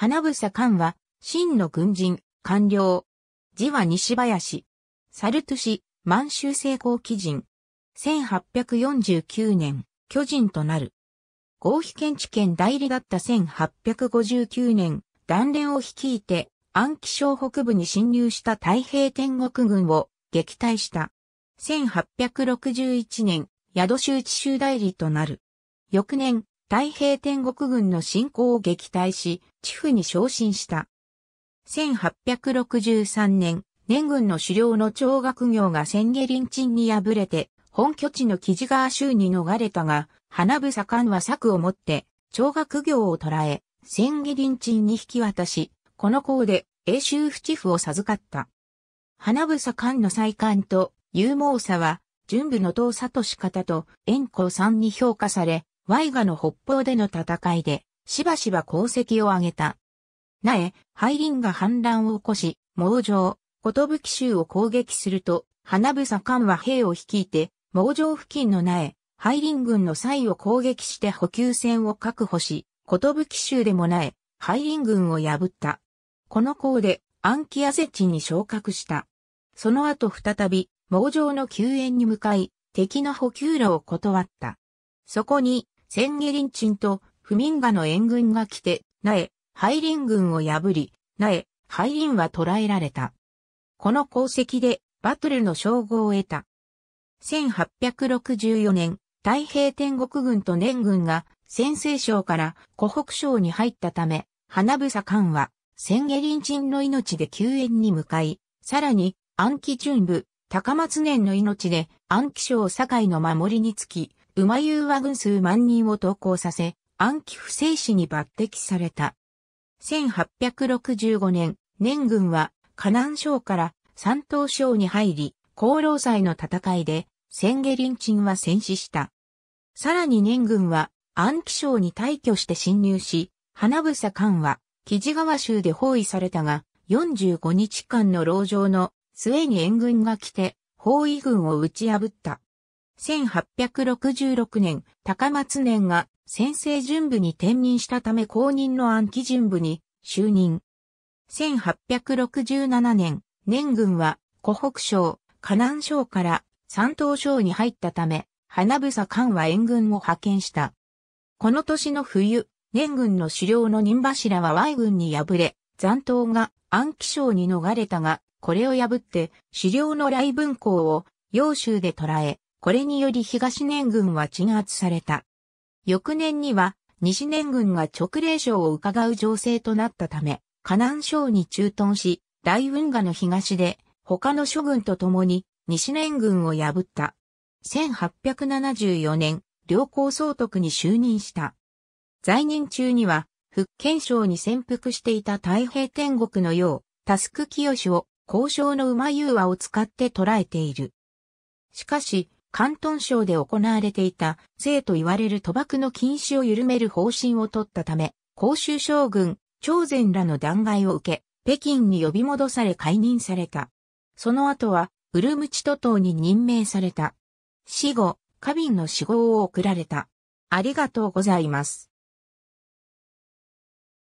花房官は、真の軍人、官僚。字は西林。サルトゥ満州成功基人。1849年、巨人となる。合否県知県代理だった1859年、断連を率いて、安徽省北部に侵入した太平天国軍を撃退した。1861年、宿州地州代理となる。翌年、太平天国軍の侵攻を撃退し、地府に昇進した。1863年、年軍の狩猟の長学業が千下林鎮に敗れて、本拠地の木地川州に逃れたが、花房官は策を持って、長学業を捕らえ、千下林鎮に引き渡し、この功で永州府地府を授かった。花房官の再官と勇猛さは、準部の藤里方と円光さんに評価され、ワイガの北方での戦いで、しばしば功績を挙げた。なえ、ハイリンが反乱を起こし、猛城、キ州を攻撃すると、花房官は兵を率いて、猛城付近の苗、ハイリン軍の際を攻撃して補給線を確保し、キ州でも苗、ハイリン軍を破った。この功で、アンキアゼチに昇格した。その後再び、猛城の救援に向かい、敵の補給路を断った。そこに、千ン林鎮と不民家の援軍が来て、苗、廃林軍を破り、苗、廃林は捕らえられた。この功績でバトルの称号を得た。1864年、太平天国軍と年軍が先西省から湖北省に入ったため、花房官は千下林鎮の命で救援に向かい、さらに暗記準部、高松年の命で暗記省境の守りにつき、馬優は軍数万人を投降させ、暗記不正史に抜擢された。1865年、年軍は、河南省から山東省に入り、功労祭の戦いで、千下林鎮は戦死した。さらに年軍は、暗記省に退去して侵入し、花房官は、木地川州で包囲されたが、45日間の牢城の末に援軍が来て、包囲軍を打ち破った。1866年、高松年が先生準部に転任したため公認の暗記準部に就任。1867年、年軍は湖北省、河南省から山東省に入ったため、花房官は援軍を派遣した。この年の冬、年軍の狩猟の任柱は Y 軍に敗れ、残党が安記省に逃れたが、これを破って狩猟の来文校を揚州で捕らえ、これにより東年軍は鎮圧された。翌年には西年軍が直令省を伺う情勢となったため、河南省に駐屯し、大運河の東で他の諸軍と共に西年軍を破った。1874年、両校総督に就任した。在任中には、福建省に潜伏していた太平天国のよう、タスク清を交渉の馬融和を使って捉えている。しかし、広東省で行われていた、税と言われる賭博の禁止を緩める方針を取ったため、公州将軍、朝鮮らの弾劾を受け、北京に呼び戻され解任された。その後は、ウルムチと島に任命された。死後、花瓶の死亡を送られた。ありがとうございます。